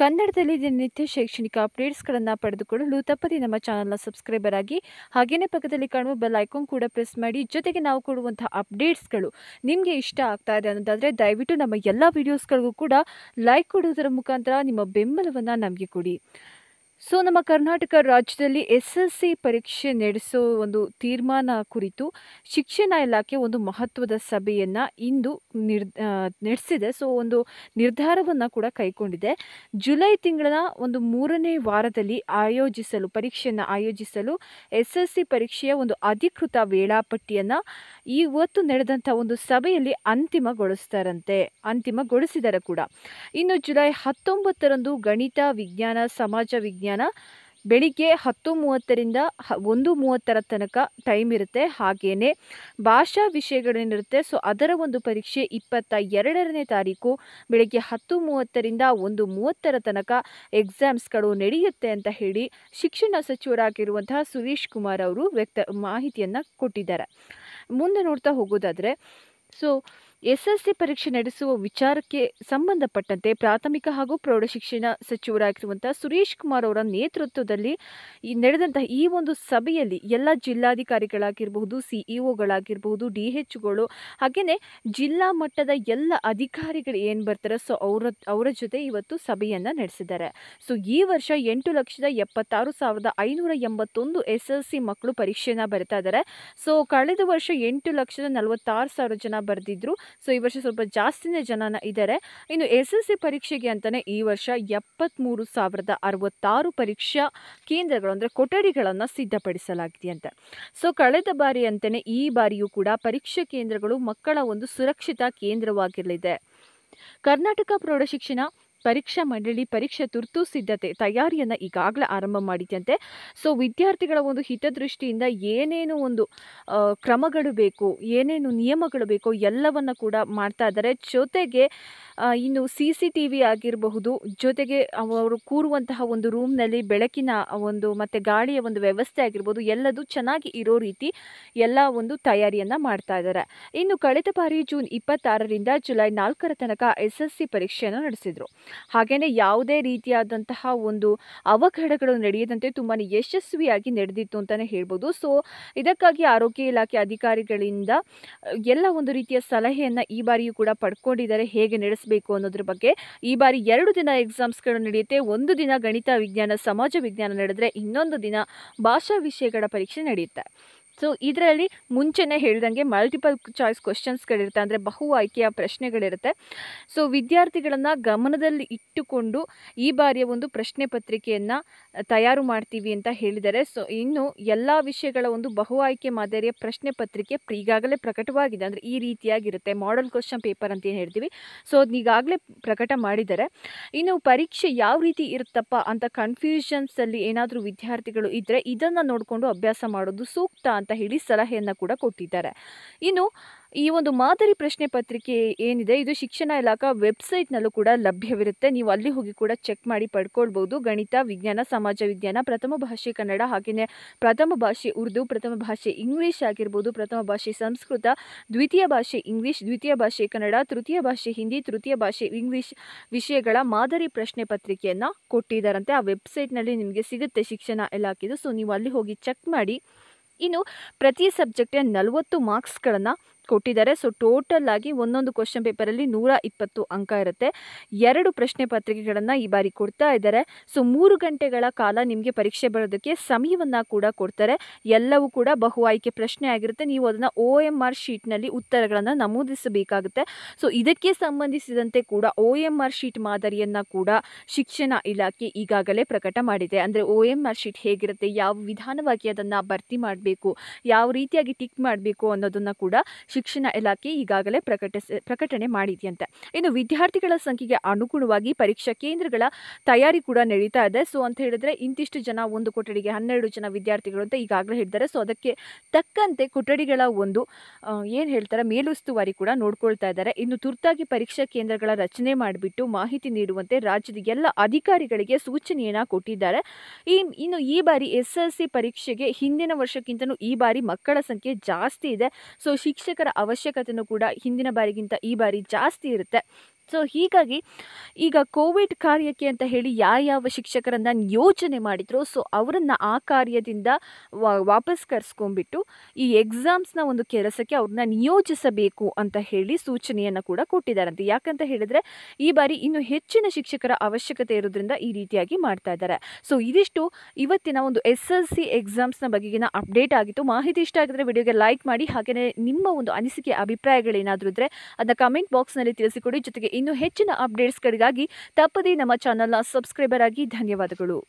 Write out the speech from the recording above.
ಕನ್ನಡದಲ್ಲಿ ದಿನನಿತ್ಯ ಶೈಕ್ಷಣಿಕ ಅಪ್ಡೇಟ್ಸ್ಗಳನ್ನು ಪಡೆದುಕೊಳ್ಳಲು ತಪ್ಪದೇ ನಮ್ಮ ಚಾನಲ್ನ ಸಬ್ಸ್ಕ್ರೈಬರ್ ಆಗಿ ಹಾಗೆಯೇ ಪಕ್ಕದಲ್ಲಿ ಕಾಣುವ ಬೆಲ್ ಐಕಾನ್ ಕೂಡ ಪ್ರೆಸ್ ಮಾಡಿ ಜೊತೆಗೆ ನಾವು ಕೊಡುವಂಥ ಅಪ್ಡೇಟ್ಸ್ಗಳು ನಿಮಗೆ ಇಷ್ಟ ಆಗ್ತಾ ಇದೆ ಅನ್ನೋದಾದರೆ ದಯವಿಟ್ಟು ನಮ್ಮ ಎಲ್ಲ ವೀಡಿಯೋಸ್ಗಳಿಗೂ ಕೂಡ ಲೈಕ್ ಕೊಡುವುದರ ಮುಖಾಂತರ ನಿಮ್ಮ ಬೆಂಬಲವನ್ನು ನಮಗೆ ಕೊಡಿ ಸೊ ನಮ್ಮ ಕರ್ನಾಟಕ ರಾಜ್ಯದಲ್ಲಿ ಎಸ್ ಎಲ್ ಸಿ ಪರೀಕ್ಷೆ ನಡೆಸೋ ಒಂದು ತೀರ್ಮಾನ ಕುರಿತು ಶಿಕ್ಷಣ ಇಲಾಖೆ ಒಂದು ಮಹತ್ವದ ಸಭೆಯನ್ನು ಇಂದು ನಿರ್ ನಡೆಸಿದೆ ಸೊ ಒಂದು ನಿರ್ಧಾರವನ್ನು ಕೂಡ ಕೈಗೊಂಡಿದೆ ಜುಲೈ ತಿಂಗಳ ಒಂದು ಮೂರನೇ ವಾರದಲ್ಲಿ ಆಯೋಜಿಸಲು ಪರೀಕ್ಷೆಯನ್ನು ಆಯೋಜಿಸಲು ಎಸ್ ಎಲ್ ಸಿ ಪರೀಕ್ಷೆಯ ಒಂದು ಅಧಿಕೃತ ವೇಳಾಪಟ್ಟಿಯನ್ನು ಇವತ್ತು ನಡೆದಂಥ ಒಂದು ಸಭೆಯಲ್ಲಿ ಅಂತಿಮಗೊಳಿಸ್ತಾರಂತೆ ಅಂತಿಮಗೊಳಿಸಿದ್ದಾರೆ ಕೂಡ ಇನ್ನು ಜುಲೈ ಹತ್ತೊಂಬತ್ತರಂದು ಗಣಿತ ವಿಜ್ಞಾನ ಸಮಾಜ ವಿಜ್ಞಾನ ಬೆಳಿಗ್ಗೆ ಹತ್ತು ಮೂವತ್ತರಿಂದ ಒಂದು ಮೂವತ್ತರ ತನಕ ಟೈಮ್ ಇರುತ್ತೆ ಹಾಗೆಯೇ ಭಾಷಾ ವಿಷಯಗಳೇನಿರುತ್ತೆ ಸೊ ಅದರ ಒಂದು ಪರೀಕ್ಷೆ ಇಪ್ಪತ್ತ ಎರಡನೇ ತಾರೀಕು ಬೆಳಿಗ್ಗೆ ಹತ್ತು ಮೂವತ್ತರಿಂದ ಒಂದು ಮೂವತ್ತರ ತನಕ ಎಕ್ಸಾಮ್ಸ್ಗಳು ನಡೆಯುತ್ತೆ ಅಂತ ಹೇಳಿ ಶಿಕ್ಷಣ ಸಚಿವರಾಗಿರುವಂತಹ ಸುರೇಶ್ ಕುಮಾರ್ ಅವರು ವ್ಯಕ್ತ ಮಾಹಿತಿಯನ್ನು ಕೊಟ್ಟಿದ್ದಾರೆ ಮುಂದೆ ನೋಡ್ತಾ ಹೋಗೋದಾದರೆ ಸೊ ಎಸ್ಎಸ್ಸಿ ಪರೀಕ್ಷೆ ನಡೆಸುವ ವಿಚಾರಕ್ಕೆ ಸಂಬಂಧಪಟ್ಟಂತೆ ಪ್ರಾಥಮಿಕ ಹಾಗೂ ಪ್ರೌಢಶಿಕ್ಷಣ ಸಚಿವರಾಗಿರುವಂಥ ಸುರೇಶ್ ಕುಮಾರ್ ಅವರ ನೇತೃತ್ವದಲ್ಲಿ ನಡೆದಂತಹ ಈ ಒಂದು ಸಭೆಯಲ್ಲಿ ಎಲ್ಲ ಜಿಲ್ಲಾಧಿಕಾರಿಗಳಾಗಿರಬಹುದು ಸಿಇಒಗಳಾಗಿರಬಹುದು ಡಿ ಎಚ್ಗಳು ಹಾಗೆಯೇ ಜಿಲ್ಲಾ ಮಟ್ಟದ ಎಲ್ಲ ಅಧಿಕಾರಿಗಳು ಏನು ಬರ್ತಾರೆ ಸೊ ಅವರ ಅವರ ಜೊತೆ ಇವತ್ತು ಸಭೆಯನ್ನು ನಡೆಸಿದ್ದಾರೆ ಸೊ ಈ ವರ್ಷ ಎಂಟು ಲಕ್ಷದ ಎಪ್ಪತ್ತಾರು ಸಾವಿರದ ಐನೂರ ಎಂಬತ್ತೊಂದು ಎಸ್ ಎಲ್ ಸಿ ಮಕ್ಕಳು ಪರೀಕ್ಷೆಯನ್ನು ಬರಿತಾ ಇದ್ದಾರೆ ಸೊ ಕಳೆದ ವರ್ಷ ಎಂಟು ಲಕ್ಷದ ನಲವತ್ತಾರು ಸಾವಿರ ಜನ ಬರೆದಿದ್ರು ಸೊ ಈ ವರ್ಷ ಸ್ವಲ್ಪ ಜಾಸ್ತಿನೇ ಜನನ ಇದ್ದಾರೆ ಇನ್ನು ಎಸ್ ಎಲ್ ಸಿ ಪರೀಕ್ಷೆಗೆ ಅಂತಲೇ ಈ ವರ್ಷ ಎಪ್ಪತ್ತ್ಮೂರು ಸಾವಿರದ ಅರವತ್ತಾರು ಪರೀಕ್ಷಾ ಕೇಂದ್ರಗಳು ಅಂದರೆ ಕೊಠಡಿಗಳನ್ನು ಅಂತೆ ಸೊ ಕಳೆದ ಬಾರಿ ಅಂತಲೇ ಈ ಬಾರಿಯೂ ಕೂಡ ಪರೀಕ್ಷಾ ಕೇಂದ್ರಗಳು ಮಕ್ಕಳ ಒಂದು ಸುರಕ್ಷಿತ ಕೇಂದ್ರವಾಗಿರಲಿದೆ ಕರ್ನಾಟಕ ಪ್ರೌಢಶಿಕ್ಷಣ ಪರೀಕ್ಷಾ ಮಂಡಳಿ ಪರೀಕ್ಷೆ ತುರ್ತು ಸಿದ್ಧತೆ ತಯಾರಿಯನ್ನು ಈಗಾಗಲೇ ಆರಂಭ ಮಾಡಿದಂತೆ ಸೊ ವಿದ್ಯಾರ್ಥಿಗಳ ಒಂದು ಹಿತದೃಷ್ಟಿಯಿಂದ ಏನೇನು ಒಂದು ಕ್ರಮಗಳು ಬೇಕು ಏನೇನು ನಿಯಮಗಳು ಬೇಕು ಎಲ್ಲವನ್ನು ಕೂಡ ಮಾಡ್ತಾ ಇದ್ದಾರೆ ಜೊತೆಗೆ ಇನ್ನು ಸಿ ಸಿ ಟಿ ವಿ ಆಗಿರಬಹುದು ಜೊತೆಗೆ ಅವರು ಕೂರುವಂತಹ ಒಂದು ರೂಮ್ನಲ್ಲಿ ಬೆಳಕಿನ ಒಂದು ಮತ್ತು ಗಾಳಿಯ ಒಂದು ವ್ಯವಸ್ಥೆ ಆಗಿರ್ಬೋದು ಎಲ್ಲದು ಚೆನ್ನಾಗಿ ಇರೋ ರೀತಿ ಎಲ್ಲ ಒಂದು ತಯಾರಿಯನ್ನು ಮಾಡ್ತಾ ಇದ್ದಾರೆ ಇನ್ನು ಕಳೆದ ಬಾರಿ ಜೂನ್ ಇಪ್ಪತ್ತಾರರಿಂದ ಜುಲೈ ನಾಲ್ಕರ ತನಕ ಎಸ್ ಎಸ್ ಸಿ ಪರೀಕ್ಷೆಯನ್ನು ನಡೆಸಿದರು ಹಾಗೆಯೇ ಯಾವುದೇ ರೀತಿಯಾದಂತಹ ಒಂದು ಅವಘಡಗಳು ನಡೆಯದಂತೆ ತುಂಬಾ ಯಶಸ್ವಿಯಾಗಿ ನಡೆದಿತ್ತು ಅಂತಲೇ ಹೇಳ್ಬೋದು ಸೊ ಇದಕ್ಕಾಗಿ ಆರೋಗ್ಯ ಇಲಾಖೆ ಅಧಿಕಾರಿಗಳಿಂದ ಎಲ್ಲ ಒಂದು ರೀತಿಯ ಸಲಹೆಯನ್ನು ಈ ಬಾರಿಯೂ ಕೂಡ ಪಡ್ಕೊಂಡಿದ್ದಾರೆ ಹೇಗೆ ನಡೆಸಬೇಕು ಅನ್ನೋದ್ರ ಬಗ್ಗೆ ಈ ಬಾರಿ ಎರಡು ದಿನ ಎಕ್ಸಾಮ್ಸ್ಗಳು ನಡೆಯುತ್ತೆ ಒಂದು ದಿನ ಗಣಿತ ವಿಜ್ಞಾನ ಸಮಾಜ ವಿಜ್ಞಾನ ನಡೆದರೆ ಇನ್ನೊಂದು ದಿನ ಭಾಷಾ ವಿಷಯಗಳ ಪರೀಕ್ಷೆ ನಡೆಯುತ್ತೆ ಸೊ ಇದರಲ್ಲಿ ಮುಂಚೆನೇ ಹೇಳಿದಂಗೆ ಮಲ್ಟಿಪಲ್ ಚಾಯ್ಸ್ ಕ್ವಶನ್ಸ್ಗಳಿರುತ್ತೆ ಅಂದರೆ ಬಹು ಆಯ್ಕೆಯ ಪ್ರಶ್ನೆಗಳಿರುತ್ತೆ ಸೊ ವಿದ್ಯಾರ್ಥಿಗಳನ್ನು ಗಮನದಲ್ಲಿ ಇಟ್ಟುಕೊಂಡು ಈ ಬಾರಿಯ ಒಂದು ಪ್ರಶ್ನೆ ಪತ್ರಿಕೆಯನ್ನು ತಯಾರು ಮಾಡ್ತೀವಿ ಅಂತ ಹೇಳಿದರೆ ಸೊ ಇನ್ನು ಎಲ್ಲ ವಿಷಯಗಳ ಒಂದು ಬಹು ಆಯ್ಕೆ ಮಾದರಿಯ ಪ್ರಶ್ನೆ ಪತ್ರಿಕೆ ಈಗಾಗಲೇ ಪ್ರಕಟವಾಗಿದೆ ಅಂದರೆ ಈ ರೀತಿಯಾಗಿರುತ್ತೆ ಮಾಡಲ್ ಕ್ವಶನ್ ಪೇಪರ್ ಅಂತ ಏನು ಹೇಳ್ತೀವಿ ಸೊ ಅದನ್ನ ಈಗಾಗಲೇ ಪ್ರಕಟ ಮಾಡಿದ್ದಾರೆ ಇನ್ನು ಪರೀಕ್ಷೆ ಯಾವ ರೀತಿ ಇರುತ್ತಪ್ಪ ಅಂತ ಕನ್ಫ್ಯೂಷನ್ಸಲ್ಲಿ ಏನಾದರೂ ವಿದ್ಯಾರ್ಥಿಗಳು ಇದ್ದರೆ ಇದನ್ನು ನೋಡಿಕೊಂಡು ಅಭ್ಯಾಸ ಮಾಡೋದು ಸೂಕ್ತ ಅಂತ ಹೇಳಿ ಸಲಹೆಯನ್ನು ಕೂಡ ಕೊಟ್ಟಿದ್ದಾರೆ ಇನ್ನು ಈ ಒಂದು ಮಾದರಿ ಪ್ರಶ್ನೆ ಪತ್ರಿಕೆ ಏನಿದೆ ಇದು ಶಿಕ್ಷಣ ಇಲಾಖಾ ವೆಬ್ಸೈಟ್ನಲ್ಲೂ ಕೂಡ ಲಭ್ಯವಿರುತ್ತೆ ನೀವು ಅಲ್ಲಿ ಹೋಗಿ ಕೂಡ ಚೆಕ್ ಮಾಡಿ ಪಡ್ಕೊಳ್ಬೋದು ಗಣಿತ ವಿಜ್ಞಾನ ಸಮಾಜ ವಿಜ್ಞಾನ ಪ್ರಥಮ ಭಾಷೆ ಕನ್ನಡ ಹಾಗೆಯೇ ಪ್ರಥಮ ಭಾಷೆ ಉರ್ದು ಪ್ರಥಮ ಭಾಷೆ ಇಂಗ್ಲೀಷ್ ಆಗಿರ್ಬೋದು ಪ್ರಥಮ ಭಾಷೆ ಸಂಸ್ಕೃತ ದ್ವಿತೀಯ ಭಾಷೆ ಇಂಗ್ಲೀಷ್ ದ್ವಿತೀಯ ಭಾಷೆ ಕನ್ನಡ ತೃತೀಯ ಭಾಷೆ ಹಿಂದಿ ತೃತೀಯ ಭಾಷೆ ಇಂಗ್ಲೀಷ್ ವಿಷಯಗಳ ಮಾದರಿ ಪ್ರಶ್ನೆ ಪತ್ರಿಕೆಯನ್ನು ಕೊಟ್ಟಿದ್ದಾರಂತೆ ಆ ವೆಬ್ಸೈಟ್ನಲ್ಲಿ ನಿಮಗೆ ಸಿಗುತ್ತೆ ಶಿಕ್ಷಣ ಇಲಾಖೆದು ಸೊ ನೀವು ಅಲ್ಲಿ ಹೋಗಿ ಚೆಕ್ ಮಾಡಿ ಇನ್ನು ಪ್ರತಿ ಸಬ್ಜೆಕ್ಟ್ಗೆ ನಲವತ್ತು ಮಾರ್ಕ್ಸ್ಗಳನ್ನು ಕೊಟ್ಟಿದ್ದಾರೆ ಸೊ ಟೋಟಲ್ ಆಗಿ ಒಂದೊಂದು ಕ್ವಶನ್ ಪೇಪರಲ್ಲಿ ನೂರ ಇಪ್ಪತ್ತು ಅಂಕ ಇರುತ್ತೆ ಎರಡು ಪ್ರಶ್ನೆ ಪತ್ರಿಕೆಗಳನ್ನು ಈ ಬಾರಿ ಕೊಡ್ತಾ ಇದ್ದಾರೆ ಸೊ ಮೂರು ಗಂಟೆಗಳ ಕಾಲ ನಿಮಗೆ ಪರೀಕ್ಷೆ ಬರೋದಕ್ಕೆ ಸಮಯವನ್ನು ಕೂಡ ಕೊಡ್ತಾರೆ ಎಲ್ಲವೂ ಕೂಡ ಬಹು ಆಯ್ಕೆ ಪ್ರಶ್ನೆ ಆಗಿರುತ್ತೆ ನೀವು ಅದನ್ನು ಓ ಎಮ್ ಆರ್ ಶೀಟ್ನಲ್ಲಿ ಉತ್ತರಗಳನ್ನು ನಮೂದಿಸಬೇಕಾಗುತ್ತೆ ಸೊ ಇದಕ್ಕೆ ಸಂಬಂಧಿಸಿದಂತೆ ಕೂಡ ಓ ಎಮ್ ಆರ್ ಶೀಟ್ ಮಾದರಿಯನ್ನು ಕೂಡ ಶಿಕ್ಷಣ ಇಲಾಖೆ ಈಗಾಗಲೇ ಪ್ರಕಟ ಮಾಡಿದೆ ಅಂದರೆ ಓ ಎಮ್ ಆರ್ ಶೀಟ್ ಹೇಗಿರುತ್ತೆ ಯಾವ ವಿಧಾನವಾಗಿ ಅದನ್ನು ಭರ್ತಿ ಮಾಡಬೇಕು ಯಾವ ರೀತಿಯಾಗಿ ಟಿಕ್ ಮಾಡಬೇಕು ಅನ್ನೋದನ್ನು ಕೂಡ ಶಿಕ್ಷಣ ಇಲಾಖೆ ಈಗಾಗಲೇ ಪ್ರಕಟಿಸ ಪ್ರಕಟಣೆ ಮಾಡಿದೆಯಂತೆ ಇನ್ನು ವಿದ್ಯಾರ್ಥಿಗಳ ಸಂಖ್ಯೆಗೆ ಅನುಗುಣವಾಗಿ ಪರೀಕ್ಷಾ ಕೇಂದ್ರಗಳ ತಯಾರಿ ಕೂಡ ನಡೀತಾ ಇದೆ ಸೊ ಅಂತ ಹೇಳಿದ್ರೆ ಇಂತಿಷ್ಟು ಜನ ಒಂದು ಕೊಠಡಿಗೆ ಹನ್ನೆರಡು ಜನ ವಿದ್ಯಾರ್ಥಿಗಳು ಅಂತ ಈಗಾಗಲೇ ಹೇಳಿದ್ದಾರೆ ಸೊ ಅದಕ್ಕೆ ತಕ್ಕಂತೆ ಕೊಠಡಿಗಳ ಒಂದು ಏನು ಹೇಳ್ತಾರೆ ಮೇಲುಸ್ತುವಾರಿ ಕೂಡ ನೋಡ್ಕೊಳ್ತಾ ಇದ್ದಾರೆ ಇನ್ನು ತುರ್ತಾಗಿ ಪರೀಕ್ಷಾ ಕೇಂದ್ರಗಳ ರಚನೆ ಮಾಡಿಬಿಟ್ಟು ಮಾಹಿತಿ ನೀಡುವಂತೆ ರಾಜ್ಯದ ಎಲ್ಲ ಅಧಿಕಾರಿಗಳಿಗೆ ಸೂಚನೆಯನ್ನು ಕೊಟ್ಟಿದ್ದಾರೆ ಈ ಇನ್ನು ಈ ಬಾರಿ ಎಸ್ ಎಲ್ ಸಿ ಪರೀಕ್ಷೆಗೆ ಹಿಂದಿನ ವರ್ಷಕ್ಕಿಂತಲೂ ಈ ಬಾರಿ ಮಕ್ಕಳ ಸಂಖ್ಯೆ ಜಾಸ್ತಿ ಇದೆ ಸೊ ಶಿಕ್ಷಕ ಪೋಷಕರ ಅವಶ್ಯಕತೆಯೂ ಕೂಡ ಹಿಂದಿನ ಬಾರಿಗಿಂತ ಈ ಬಾರಿ ಜಾಸ್ತಿ ಇರುತ್ತೆ ಸೊ ಹೀಗಾಗಿ ಈಗ ಕೋವಿಡ್ ಕಾರ್ಯಕ್ಕೆ ಅಂತ ಹೇಳಿ ಯಾವ ಶಿಕ್ಷಕರನ್ನು ಯೋಚನೆ ಮಾಡಿದ್ರು ಸೊ ಅವರನ್ನು ಆ ಕಾರ್ಯದಿಂದ ವಾಪಸ್ ಕರೆಸ್ಕೊಂಡ್ಬಿಟ್ಟು ಈ ಎಕ್ಸಾಮ್ಸ್ನ ಒಂದು ಕೆಲಸಕ್ಕೆ ಅವ್ರನ್ನ ನಿಯೋಜಿಸಬೇಕು ಅಂತ ಹೇಳಿ ಸೂಚನೆಯನ್ನು ಕೂಡ ಕೊಟ್ಟಿದ್ದಾರಂತೆ ಯಾಕಂತ ಹೇಳಿದ್ರೆ ಈ ಬಾರಿ ಇನ್ನು ಹೆಚ್ಚಿನ ಶಿಕ್ಷಕರ ಅವಶ್ಯಕತೆ ಇರೋದ್ರಿಂದ ಈ ರೀತಿಯಾಗಿ ಮಾಡ್ತಾ ಇದ್ದಾರೆ ಸೊ ಇದಿಷ್ಟು ಇವತ್ತಿನ ಒಂದು ಎಸ್ ಎಲ್ ಸಿ ಎಕ್ಸಾಮ್ಸ್ನ ಬಗೆಗಿನ ಅಪ್ಡೇಟ್ ಆಗಿತ್ತು ಮಾಹಿತಿ ಇಷ್ಟ ಆಗಿದ್ರೆ ವಿಡಿಯೋಗೆ ಲೈಕ್ ಮಾಡಿ ಹಾಗೆಯೇ ನಿಮ್ಮ ಒಂದು ಅನಿಸಿಕೆ ಅಭಿಪ್ರಾಯಗಳೇನಾದರೂ ಇದ್ದರೆ ಅದನ್ನು ಕಮೆಂಟ್ ಬಾಕ್ಸ್ನಲ್ಲಿ ತಿಳಿಸಿಕೊಡಿ ಜೊತೆಗೆ ಇನ್ನೂ ಹೆಚ್ಚಿನ ಅಪ್ಡೇಟ್ಸ್ಗಳಿಗಾಗಿ ತಪ್ಪದೇ ನಮ್ಮ ಚಾನಲ್ನ ಸಬ್ಸ್ಕ್ರೈಬರ್ ಆಗಿ ಧನ್ಯವಾದಗಳು